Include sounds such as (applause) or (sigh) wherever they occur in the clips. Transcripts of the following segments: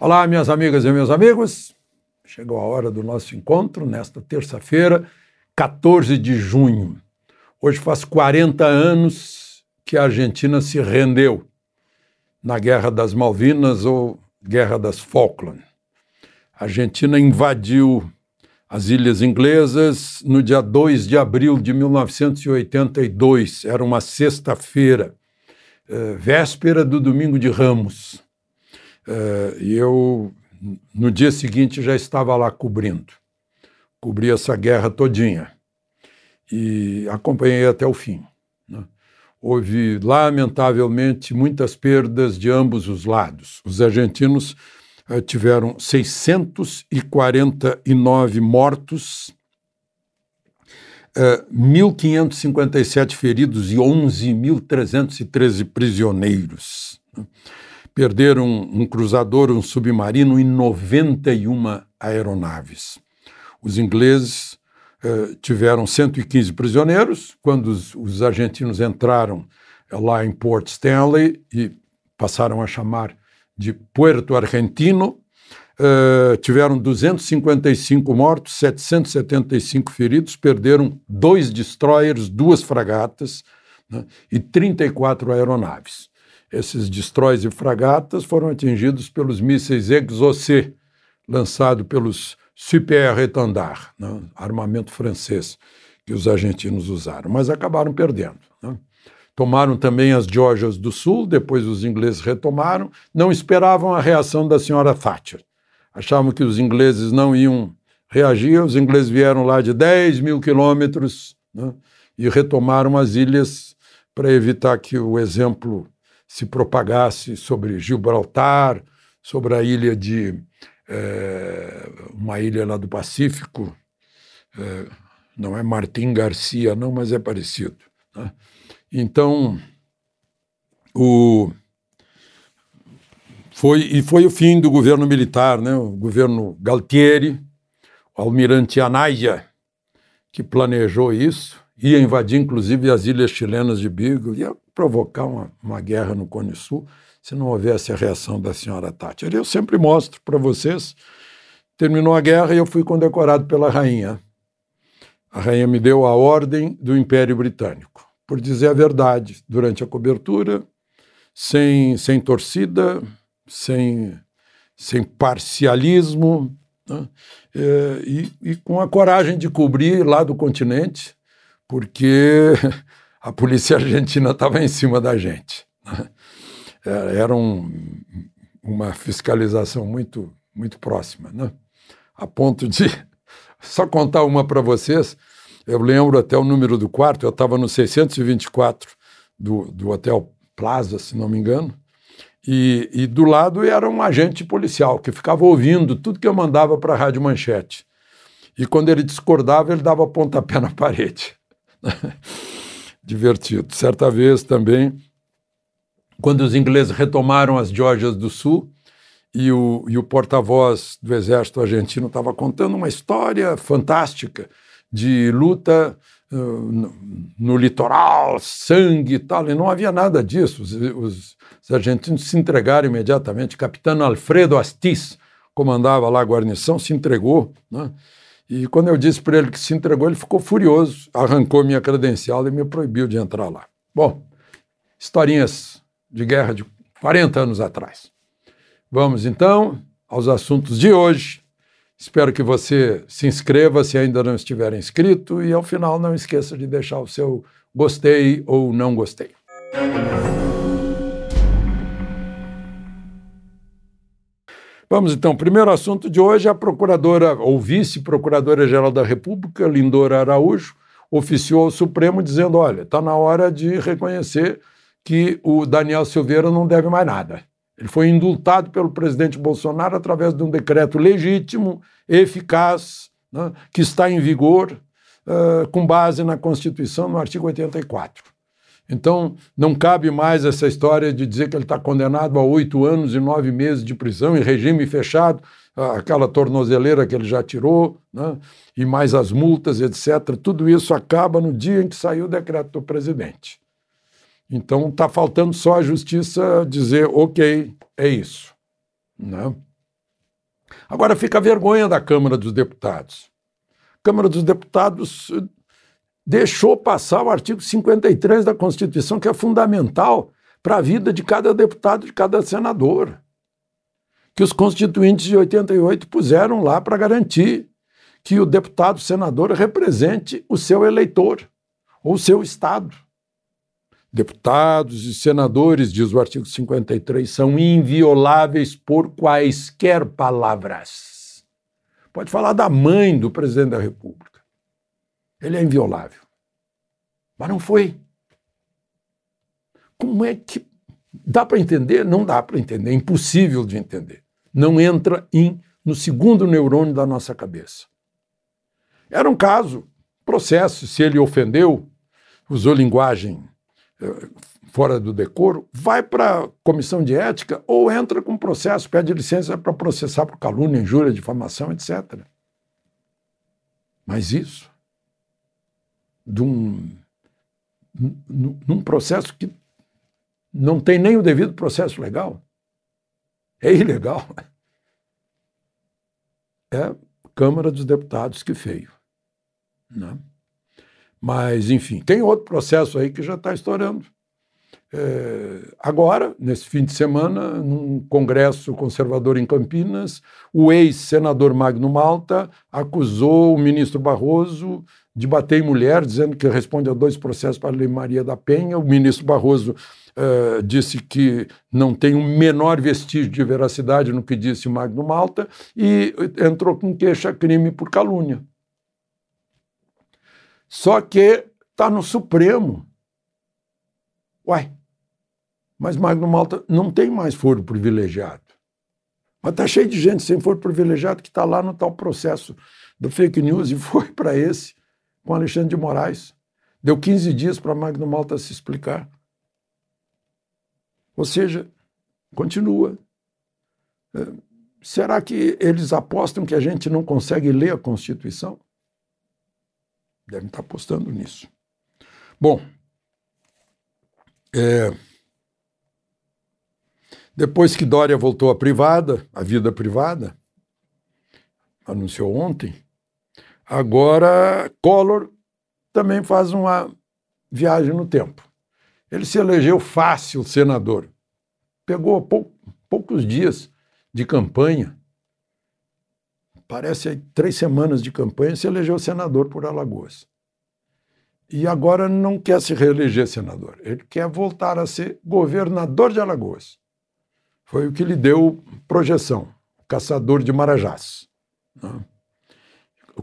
Olá, minhas amigas e meus amigos. Chegou a hora do nosso encontro nesta terça-feira, 14 de junho. Hoje faz 40 anos que a Argentina se rendeu na Guerra das Malvinas ou Guerra das Falkland. A Argentina invadiu as ilhas inglesas no dia 2 de abril de 1982, era uma sexta-feira, eh, véspera do Domingo de Ramos. Eh, e eu, no dia seguinte, já estava lá cobrindo. Cobri essa guerra todinha e acompanhei até o fim. Né? Houve, lamentavelmente, muitas perdas de ambos os lados. Os argentinos eh, tiveram 649 mortos, eh, 1.557 feridos e 11.313 prisioneiros. Né? perderam um, cruzador, um submarino e 91 aeronaves. Os ingleses eh, tiveram 115 prisioneiros. Quando os, os argentinos entraram eh, lá em Port Stanley e passaram a chamar de Puerto Argentino, eh, tiveram 255 mortos, 775 feridos, perderam dois destroyers, duas fragatas né, e 34 aeronaves. Esses destróis e fragatas foram atingidos pelos mísseis Exocet, lançado pelos Super Retandar, né? armamento francês que os argentinos usaram, mas acabaram perdendo. Né? Tomaram também as Georgias do Sul, depois os ingleses retomaram, não esperavam a reação da senhora Thatcher. Achavam que os ingleses não iam reagir, os ingleses vieram lá de 10 mil quilômetros né? e retomaram as ilhas para evitar que o exemplo se propagasse sobre Gibraltar, sobre a ilha de. É, uma ilha lá do Pacífico, é, não é Martim Garcia, não, mas é parecido. Né? Então, o, foi, e foi o fim do governo militar, né? o governo Galtieri, o almirante Anaya, que planejou isso, ia invadir inclusive as ilhas chilenas de Beagle, ia provocar uma, uma guerra no Cone Sul se não houvesse a reação da senhora Thatcher. Eu sempre mostro para vocês. Terminou a guerra e eu fui condecorado pela rainha. A rainha me deu a ordem do Império Britânico, por dizer a verdade, durante a cobertura, sem, sem torcida, sem, sem parcialismo, né? É, e, e com a coragem de cobrir lá do continente porque (laughs) a polícia argentina estava em cima da gente. Né? Era um, uma fiscalização muito, muito próxima, né? a ponto de. (laughs) Só contar uma para vocês, eu lembro até o número do quarto, eu estava no 624 do, do Hotel Plaza, se não me engano, e, e, do lado era um agente policial que ficava ouvindo tudo que eu mandava para a Rádio Manchete. E quando ele discordava, ele dava pontapé na (laughs) parede. (laughs) divertido. Certa vez também, quando os ingleses retomaram as Georgias do Sul, e o, e o porta-voz do exército argentino estava contando uma história fantástica de luta eh, no, no litoral, sangue e tal, e não havia nada disso. Os, os, os argentinos se entregaram imediatamente. Capitão Alfredo Astiz comandava lá a guarnição, se entregou, né? E quando eu disse para ele que se entregou, ele ficou furioso, arrancou minha credencial e me proibiu de entrar lá. Bom, historinhas de guerra de 40 anos atrás. Vamos então aos assuntos de hoje. Espero que você se inscreva se ainda não estiver inscrito e ao final não esqueça de deixar o seu gostei ou não gostei. Vamos então, primeiro assunto de hoje, a procuradora ou vice-procuradora-geral da República, Lindora Araújo, oficiou ao Supremo dizendo, olha, está na hora de reconhecer que o Daniel Silveira não deve mais nada. Ele foi indultado pelo presidente Bolsonaro através de um decreto legítimo, eficaz, né, que está em vigor uh, com base na Constituição, no artigo 84. Então, não cabe mais essa história de dizer que ele está condenado a oito anos e nove meses de prisão em regime fechado, aquela tornozeleira que ele já tirou, né? e mais as multas, etc. Tudo isso acaba no dia em que saiu o decreto do presidente. Então, está faltando só a justiça dizer, ok, é isso. Né? Agora fica a vergonha da Câmara dos Deputados. Câmara dos Deputados deixou passar o artigo 53 da Constituição, que é fundamental para a vida de cada deputado, de cada senador, que os constituintes de 88 puseram lá para garantir que o deputado senador represente o seu eleitor ou o seu estado. Deputados e senadores, diz o artigo 53, são invioláveis por quaisquer palavras. Pode falar da mãe do presidente da República ele é inviolável. Mas não foi. Como é que. Dá para entender? Não dá para entender, é impossível de entender. Não entra em, no segundo neurônio da nossa cabeça. Era um caso, processo, se ele ofendeu, usou linguagem eh, fora do decoro, vai para a comissão de ética ou entra com processo, pede licença para processar por calúnia, injúria, difamação, etc. Mas isso de um, num processo que não tem nem o devido processo legal. É ilegal. (laughs) É Câmara dos Deputados que feio. Né? Mas, enfim, tem outro processo aí que já está estourando. É, agora, nesse fim de semana, num congresso conservador em Campinas, o ex-senador Magno Malta acusou o ministro Barroso de bater em mulher, dizendo que responde a dois processos para a Lei Maria da Penha. O ministro Barroso é, disse que não tem o um menor vestígio de veracidade no que disse o Magno Malta e entrou com queixa-crime por calúnia. Só que está no Supremo. Uai, mas Magno Malta não tem mais foro privilegiado. Mas está cheio de gente sem foro privilegiado que está lá no tal processo do fake news e (laughs) foi para esse com Alexandre de Moraes. Deu 15 dias para Magno Malta se explicar. Ou seja, continua. É, será que eles apostam que a gente não consegue ler a Constituição? Devem estar tá apostando nisso. Bom, é, depois que Dória voltou à privada, à vida privada, anunciou ontem, agora Collor também faz uma viagem no tempo. Ele se elegeu fácil senador. Pegou pou, poucos dias de campanha, parece três semanas de campanha, se elegeu senador por Alagoas e agora não quer se reeleger senador. Ele quer voltar a ser governador de Alagoas. Foi o que lhe deu projeção, caçador de marajás, né?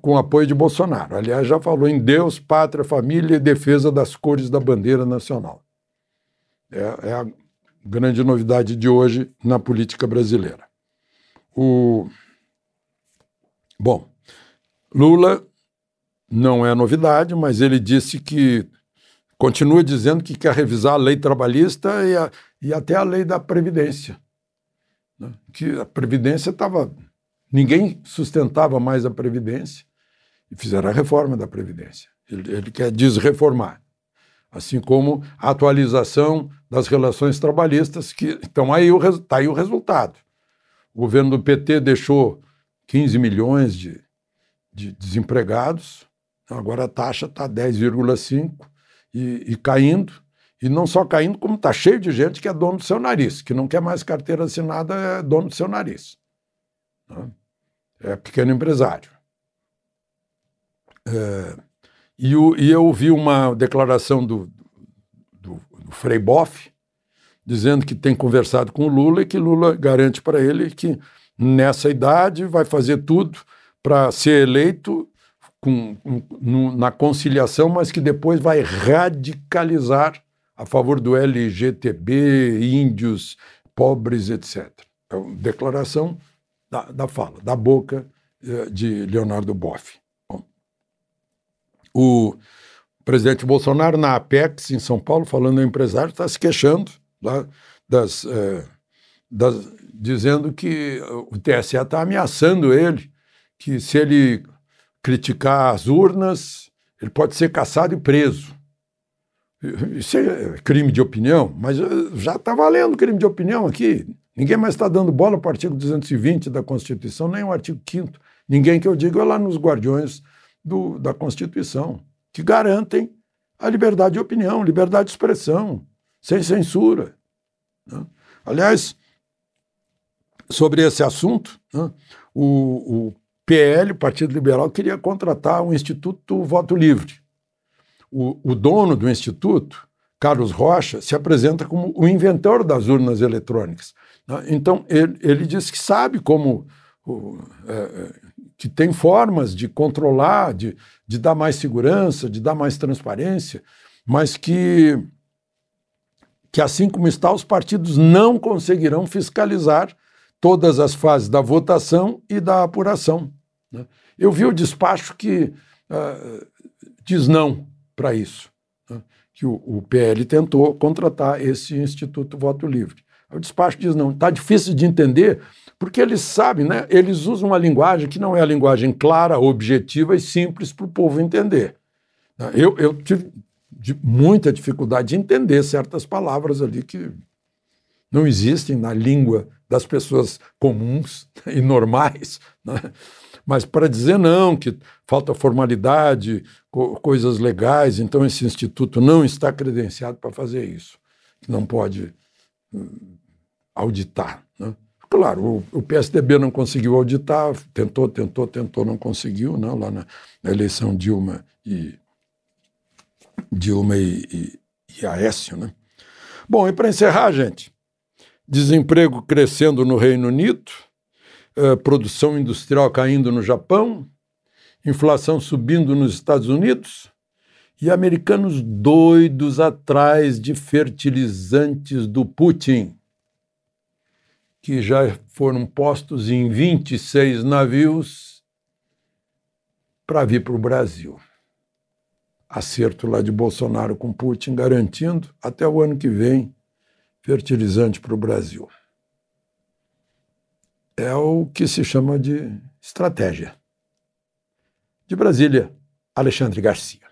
com apoio de Bolsonaro. Aliás, já falou em Deus, pátria, família e defesa das cores da bandeira nacional. É, é a grande novidade de hoje na política brasileira. O... Bom, Lula não é novidade, mas ele disse que continua dizendo que quer revisar a lei trabalhista e, a, e até a lei da Previdência. Né? Que a Previdência estava. Ninguém sustentava mais a Previdência e fizeram a reforma da Previdência. Ele, ele quer desreformar, assim como a atualização das relações trabalhistas, que então aí está aí o resultado. O governo do PT deixou 15 milhões de, de desempregados, então agora a taxa está 10,5 e, e caindo. E não só caindo, como está cheio de gente que é dono do seu nariz, que não quer mais carteira assinada, é dono do seu nariz. Né? É pequeno empresário. É, e, o, e, eu ouvi uma declaração do, do, do Frei Boff, dizendo que tem conversado com o Lula e que Lula garante para ele que nessa idade vai fazer tudo para ser eleito com, no, na conciliação, mas que depois vai radicalizar a favor do LGTB, índios, pobres, etc. É uma declaração da, da fala, da boca eh, de Leonardo Boff. Bom, o presidente Bolsonaro, na Apex, em São Paulo, falando ao empresário, está se queixando lá tá, das, é, das, dizendo que o TSE está ameaçando ele, que se ele criticar as urnas, ele pode ser caçado e preso. Isso é crime de opinião, mas eh, já está valendo crime de opinião aqui. Ninguém mais está dando bola para o artigo 220 da Constituição, nem o artigo 5 Ninguém que eu digo é lá nos guardiões do, da Constituição, que garantem a liberdade de opinião, liberdade de expressão, sem censura. Né? Aliás, sobre esse assunto, né, o, o PL, Partido Liberal, queria contratar um Instituto Voto Livre. O, o dono do instituto, Carlos Rocha, se apresenta como o inventor das urnas eletrônicas. Né? Então, ele, ele diz que sabe como. O, é, é, que tem formas de controlar, de, de dar mais segurança, de dar mais transparência, mas que, que assim como está, os partidos não conseguirão fiscalizar todas as fases da votação e da apuração. Né? Eu vi o despacho que uh, diz não para isso, né? que o, o, PL tentou contratar esse Instituto Voto Livre. O despacho diz não. Está difícil de entender, porque eles sabem, né? eles usam uma linguagem que não é a linguagem clara, objetiva e simples para o povo entender. Né? Eu, eu tive muita dificuldade de entender certas palavras ali que não existem na língua das pessoas comuns (laughs) e normais. Né? Mas para dizer não, que falta formalidade, co coisas legais, então esse instituto não está credenciado para fazer isso, que não pode hum, auditar. Né? Claro, o, o, PSDB não conseguiu auditar, tentou, tentou, tentou, não conseguiu, né? lá na, na eleição Dilma e Dilma e, e, e Aécio, né? Bom, e para encerrar, gente, desemprego crescendo no Reino Unido, eh, produção industrial caindo no Japão, inflação subindo nos Estados Unidos e americanos doidos atrás de fertilizantes do Putin, que já foram postos em 26 navios para vir para o Brasil. Acerto lá de Bolsonaro com Putin garantindo até o ano que vem fertilizante para o Brasil. É o que se chama de estratégia. De Brasília, Alexandre Garcia.